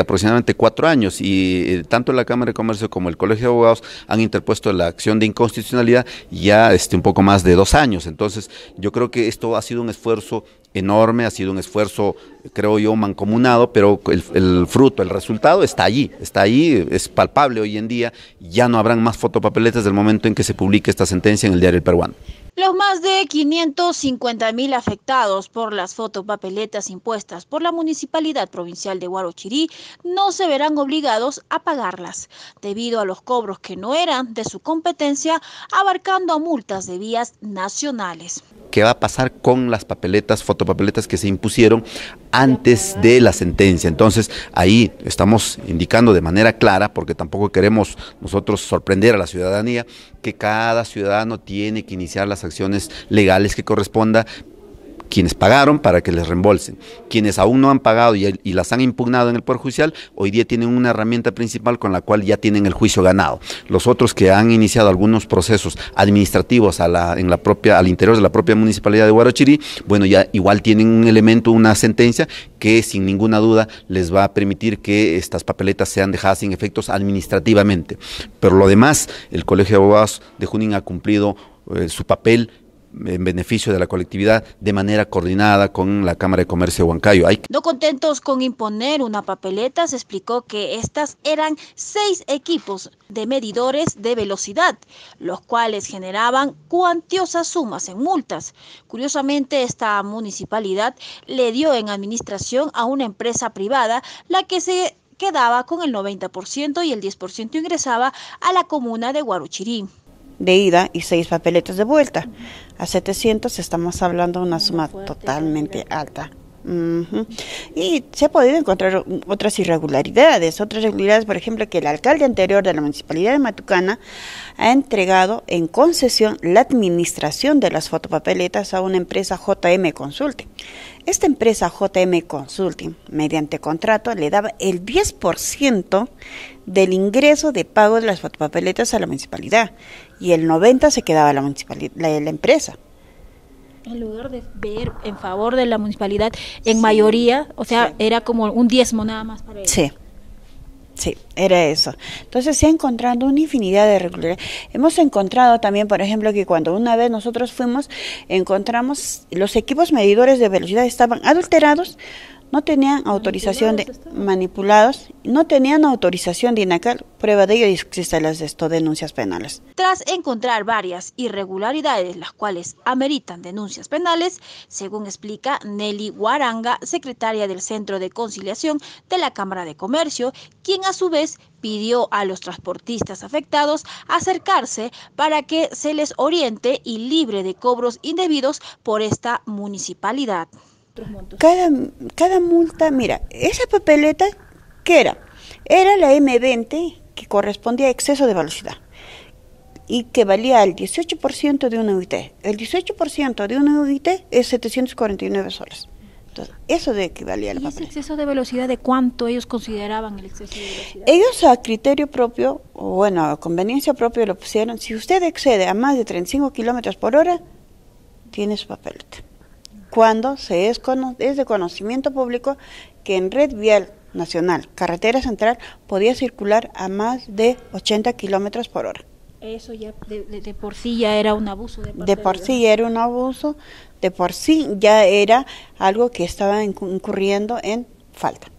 aproximadamente cuatro años y eh, tanto la Cámara de Comercio como el Colegio de Abogados han interpuesto la acción de inconstitucionalidad ya este, un poco más de dos años. Entonces, yo creo que esto ha sido un esfuerzo enorme, ha sido un esfuerzo, creo yo, mancomunado, pero el, fruto, el resultado está allí, está ahí, es palpable hoy en día, ya no habrán más fotopapeletas del momento en que se publique esta sentencia en el diario El Peruano. Los más de 550 mil afectados por las fotopapeletas impuestas por la Municipalidad Provincial de Huarochirí no se verán obligados a pagarlas, debido a los cobros que no eran de su competencia, abarcando a multas de vías nacionales qué va a pasar con las papeletas, fotopapeletas que se impusieron antes de la sentencia. Entonces, ahí estamos indicando de manera clara, porque tampoco queremos nosotros sorprender a la ciudadanía, que cada ciudadano tiene que iniciar las acciones legales que corresponda, quienes pagaron para que les reembolsen. Quienes aún no han pagado y, las han impugnado en el Poder Judicial, hoy día tienen una herramienta principal con la cual ya tienen el juicio ganado. Los otros que han iniciado algunos procesos administrativos en la propia, al interior de la propia municipalidad de Guarochiri, bueno, ya igual tienen un elemento, una sentencia que sin ninguna duda les va a permitir que estas papeletas sean dejadas sin efectos administrativamente. Pero lo demás, el Colegio de Abogados de Junín ha cumplido eh, su papel en beneficio de la colectividad de manera coordinada con la Cámara de Comercio de Huancayo. No contentos con imponer una papeleta, se explicó que estas eran seis equipos de medidores de velocidad, los cuales generaban cuantiosas sumas en multas. Curiosamente, esta municipalidad le dio en administración a una empresa privada la que se quedaba con el 90% y el 10% ingresaba a la comuna de Guaruchirí de ida y seis papeletas de vuelta. A 700 estamos hablando de una suma totalmente alta. Y se ha podido encontrar otras irregularidades, otras irregularidades, por ejemplo, que el alcalde anterior de la Municipalidad de Matucana ha entregado en concesión la administración de las fotopapeletas a una empresa JM Consulting. Esta empresa JM Consulting, mediante contrato, le daba el 10% del ingreso de pago de las fotopapeletas a la municipalidad y el 90% se quedaba la, la empresa en lugar de ver en favor de la municipalidad, en mayoría, o sea, era como un diezmo nada más para ellos. Sí. Sí, era eso. Entonces se ha encontrado una infinidad de regularidades, Hemos encontrado también, por ejemplo, que cuando una vez nosotros fuimos, encontramos los equipos medidores de velocidad estaban adulterados no tenían autorización de manipulados, no tenían autorización de INACAL. Prueba de ello existen las denuncias penales. Tras encontrar varias irregularidades, las cuales ameritan denuncias penales, según explica Nelly Guaranga, secretaria del Centro de Conciliación de la Cámara de Comercio, quien a su vez pidió a los transportistas afectados acercarse para que se les oriente y libre de cobros indebidos por esta municipalidad. Cada, cada multa, mira, esa papeleta, ¿qué era? Era la M20 que correspondía a exceso de velocidad y que valía el 18% de una UIT. El 18% de una UIT es 749 soles. Entonces, eso de que valía la ¿Y ese exceso de velocidad de cuánto ellos consideraban el exceso de velocidad? Ellos a criterio propio, o bueno, a conveniencia propia lo pusieron, si usted excede a más de 35 kilómetros por hora, tiene su papeleta cuando se es, de conocimiento público que en red vial nacional, carretera central, podía circular a más de 80 kilómetros por hora. Eso ya de, por sí ya era un abuso. De, de por sí ya era un abuso, de por sí ya era algo que estaba incurriendo en falta.